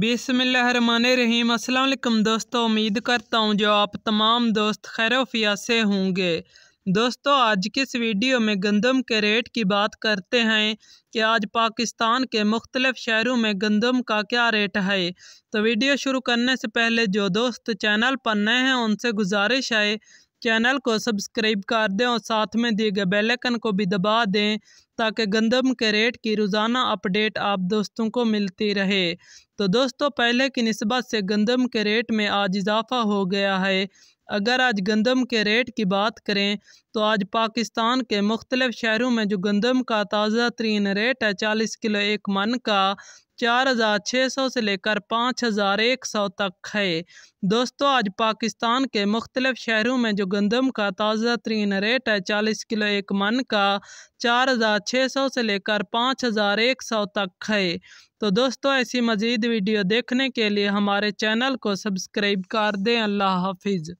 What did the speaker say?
बिसमान रहीम असलम दोस्तों उम्मीद करता हूँ जो आप तमाम दोस्त खैर वफिया से होंगे दोस्तों आज के इस वीडियो में गंदम के रेट की बात करते हैं कि आज पाकिस्तान के मुख्तलिफ शहरों में गंदम का क्या रेट है तो वीडियो शुरू करने से पहले जो दोस्त चैनल पर नए हैं उनसे गुजारिश है चैनल को सब्सक्राइब कर दें और साथ में दिए गए बेलकन को भी दबा दें ताकि गंदम के रेट की रोज़ाना अपडेट आप दोस्तों को मिलती रहे तो दोस्तों पहले की नस्बत से गंदम के रेट में आज इजाफा हो गया है अगर आज गंदम के रेट की बात करें तो आज पाकिस्तान के मुख्तलिफ शहरों में जो गंदम का ताज़ा तरीन रेट है चालीस किलो एक मन का चार हज़ार छः सौ से लेकर पाँच हज़ार एक सौ तक है दोस्तों आज पाकिस्तान के मुख्तलिफ शहरों में जो गंदम का ताज़ा तरीन रेट है चालीस किलो एक मन का चार हज़ार छः सौ से लेकर पाँच हज़ार एक सौ तक है तो दोस्तों ऐसी मज़ीद वीडियो देखने के लिए हमारे चैनल को सब्सक्राइब कर दें अल्लाह हाफिज़